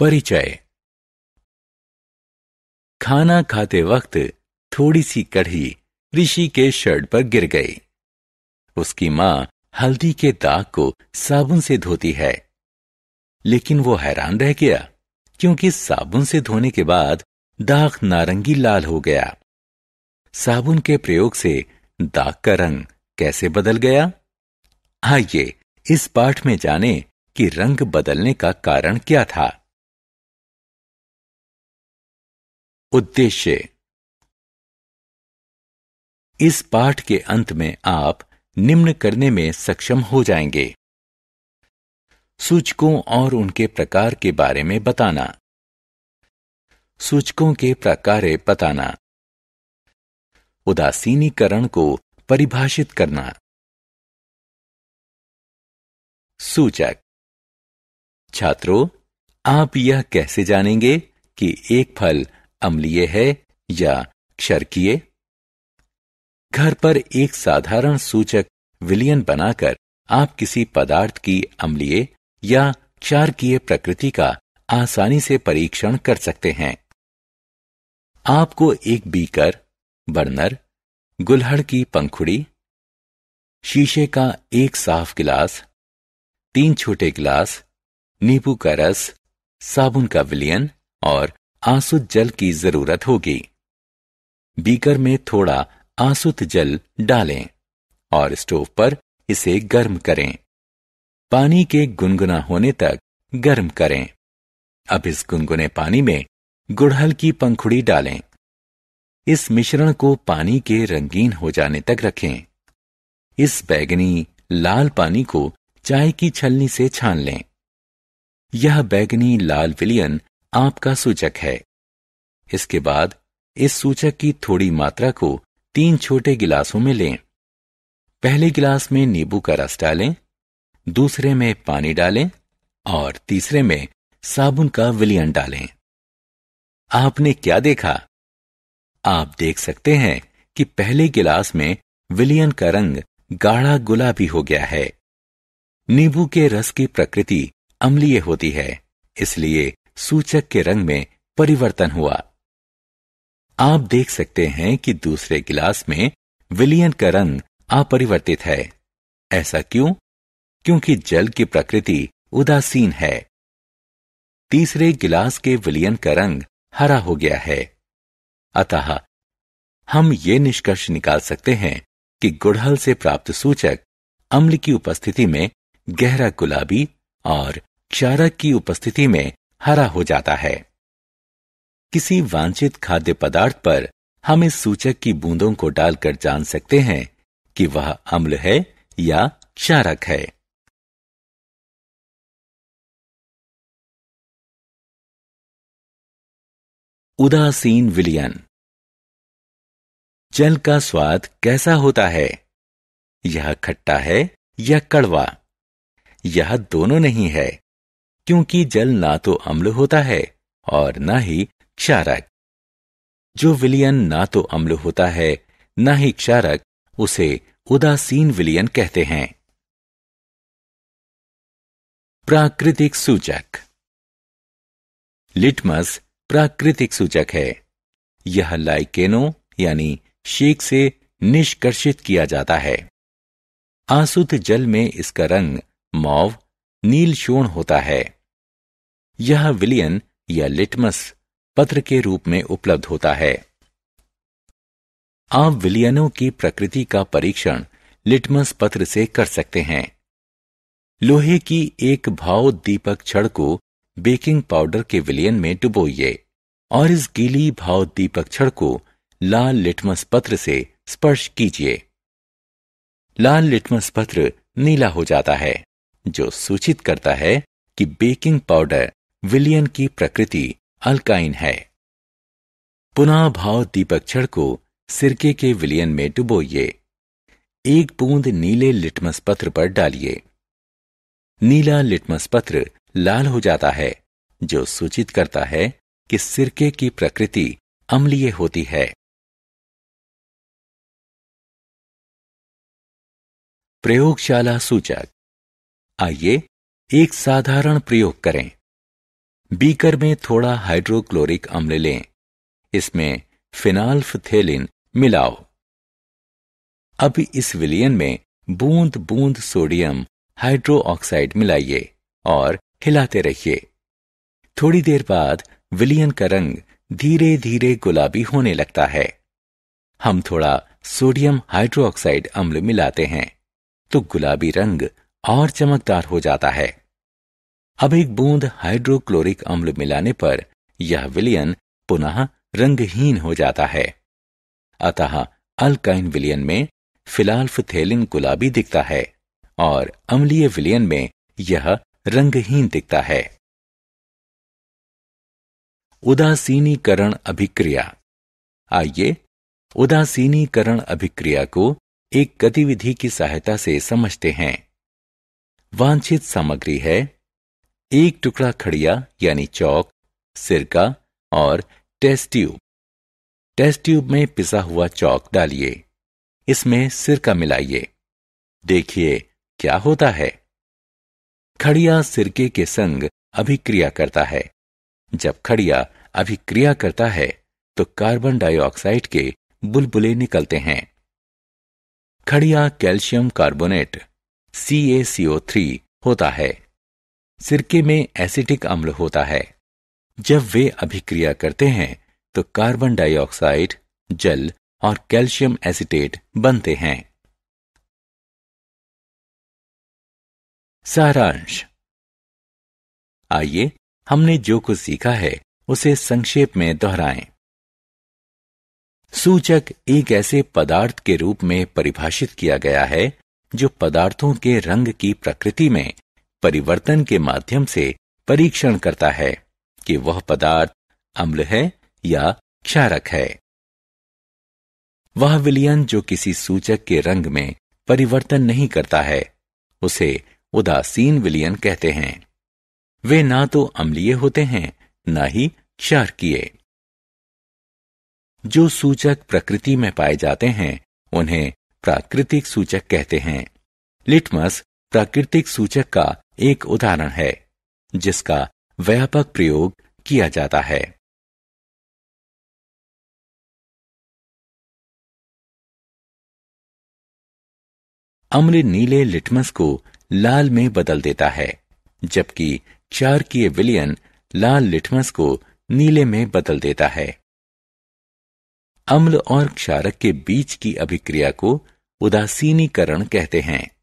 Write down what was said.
परिचय खाना खाते वक्त थोड़ी सी कढ़ी ऋषि के शर्ट पर गिर गई उसकी मां हल्दी के दाग को साबुन से धोती है लेकिन वो हैरान रह गया क्योंकि साबुन से धोने के बाद दाग नारंगी लाल हो गया साबुन के प्रयोग से दाग का रंग कैसे बदल गया आइए इस पाठ में जाने कि रंग बदलने का कारण क्या था उद्देश्य इस पाठ के अंत में आप निम्न करने में सक्षम हो जाएंगे सूचकों और उनके प्रकार के बारे में बताना सूचकों के प्रकार बताना उदासीनीकरण को परिभाषित करना सूचक छात्रों आप यह कैसे जानेंगे कि एक फल अम्लीय है या क्षरकीय घर पर एक साधारण सूचक विलियन बनाकर आप किसी पदार्थ की अम्लीय या क्षारकीय प्रकृति का आसानी से परीक्षण कर सकते हैं आपको एक बीकर बर्नर गुल्हड़ की पंखुड़ी शीशे का एक साफ गिलास तीन छोटे गिलास नींबू का रस साबुन का विलियन और आसुत जल की जरूरत होगी बीकर में थोड़ा आसुत जल डालें और स्टोव पर इसे गर्म करें पानी के गुनगुना होने तक गर्म करें अब इस गुनगुने पानी में गुड़हल की पंखुड़ी डालें इस मिश्रण को पानी के रंगीन हो जाने तक रखें इस बैगनी लाल पानी को चाय की छलनी से छान लें यह बैगनी लाल विलियन आपका सूचक है इसके बाद इस सूचक की थोड़ी मात्रा को तीन छोटे गिलासों में लें पहले गिलास में नींबू का रस डालें दूसरे में पानी डालें और तीसरे में साबुन का विलियन डालें आपने क्या देखा आप देख सकते हैं कि पहले गिलास में विलियन का रंग गाढ़ा गुलाबी हो गया है नींबू के रस की प्रकृति अम्लीय होती है इसलिए सूचक के रंग में परिवर्तन हुआ आप देख सकते हैं कि दूसरे गिलास में विलियन का रंग अपरिवर्तित है ऐसा क्यों क्योंकि जल की प्रकृति उदासीन है तीसरे गिलास के विलियन का रंग हरा हो गया है अतः हम ये निष्कर्ष निकाल सकते हैं कि गुड़हल से प्राप्त सूचक अम्ल की उपस्थिति में गहरा गुलाबी और क्षारक की उपस्थिति में हरा हो जाता है किसी वांछित खाद्य पदार्थ पर हम इस सूचक की बूंदों को डालकर जान सकते हैं कि वह अम्ल है या क्षारक है उदासीन विलियन जल का स्वाद कैसा होता है यह खट्टा है या कड़वा यह दोनों नहीं है क्योंकि जल ना तो अम्ल होता है और ना ही क्षारक जो विलियन ना तो अम्ल होता है ना ही क्षारक उसे उदासीन विलियन कहते हैं प्राकृतिक सूचक लिटमस प्राकृतिक सूचक है यह लाइकेनो यानी शेक से निष्कर्षित किया जाता है आसुत जल में इसका रंग मौव नील शोण होता है यह विलियन या लिटमस पत्र के रूप में उपलब्ध होता है आप विलियनों की प्रकृति का परीक्षण लिटमस पत्र से कर सकते हैं लोहे की एक भाव दीपक छड़ को बेकिंग पाउडर के विलियन में डुबोइए और इस गीली भाव दीपक छड़ को लाल लिटमस पत्र से स्पर्श कीजिए लाल लिटमस पत्र नीला हो जाता है जो सूचित करता है कि बेकिंग पाउडर विलियन की प्रकृति अल्काइन है पुनः भाव दीपक्षण को सिरके के विलियन में डुबोइए एक बूंद नीले लिटमस पत्र पर डालिए नीला लिटमस पत्र लाल हो जाता है जो सूचित करता है कि सिरके की प्रकृति अम्लीय होती है प्रयोगशाला सूचक आइए एक साधारण प्रयोग करें बीकर में थोड़ा हाइड्रोक्लोरिक अम्ल लें इसमें फिनाल्फथेलिन मिलाओ अब इस विलियन में बूंद बूंद सोडियम हाइड्रोऑक्साइड मिलाइए और हिलाते रहिए थोड़ी देर बाद विलियन का रंग धीरे धीरे गुलाबी होने लगता है हम थोड़ा सोडियम हाइड्रोक्साइड अम्ल मिलाते हैं तो गुलाबी रंग और चमकदार हो जाता है अब एक बूंद हाइड्रोक्लोरिक अम्ल मिलाने पर यह विलयन पुनः रंगहीन हो जाता है अतः अल्काइन विलयन में फिलहाल फिथेलिन गुलाबी दिखता है और अम्लीय विलयन में यह रंगहीन दिखता है उदासीनीकरण अभिक्रिया आइए उदासीनीकरण अभिक्रिया को एक गतिविधि की सहायता से समझते हैं वांछित सामग्री है एक टुकड़ा खड़िया यानी चौक सिरका और टेस्ट ट्यूब टेस्ट ट्यूब में पिसा हुआ चौक डालिए इसमें सिरका मिलाइए देखिए क्या होता है खड़िया सिरके के संग अभिक्रिया करता है जब खड़िया अभिक्रिया करता है तो कार्बन डाइऑक्साइड के बुलबुले निकलते हैं खड़िया कैल्शियम कार्बोनेट CaCO3 होता है सिरके में एसिटिक अम्ल होता है जब वे अभिक्रिया करते हैं तो कार्बन डाइऑक्साइड जल और कैल्शियम एसिटेट बनते हैं सारांश आइए हमने जो कुछ सीखा है उसे संक्षेप में दोहराएं। सूचक एक ऐसे पदार्थ के रूप में परिभाषित किया गया है जो पदार्थों के रंग की प्रकृति में परिवर्तन के माध्यम से परीक्षण करता है कि वह पदार्थ अम्ल है या क्षारक है वह विलियन जो किसी सूचक के रंग में परिवर्तन नहीं करता है उसे उदासीन विलियन कहते हैं वे ना तो अम्लीय होते हैं ना ही क्षारकीय जो सूचक प्रकृति में पाए जाते हैं उन्हें प्राकृतिक सूचक कहते हैं लिटमस प्राकृतिक सूचक का एक उदाहरण है जिसका व्यापक प्रयोग किया जाता है अम्ल नीले लिटमस को लाल में बदल देता है जबकि चार किए विलियन लाल लिटमस को नीले में बदल देता है अम्ल और क्षारक के बीच की अभिक्रिया को उदासीनीकरण कहते हैं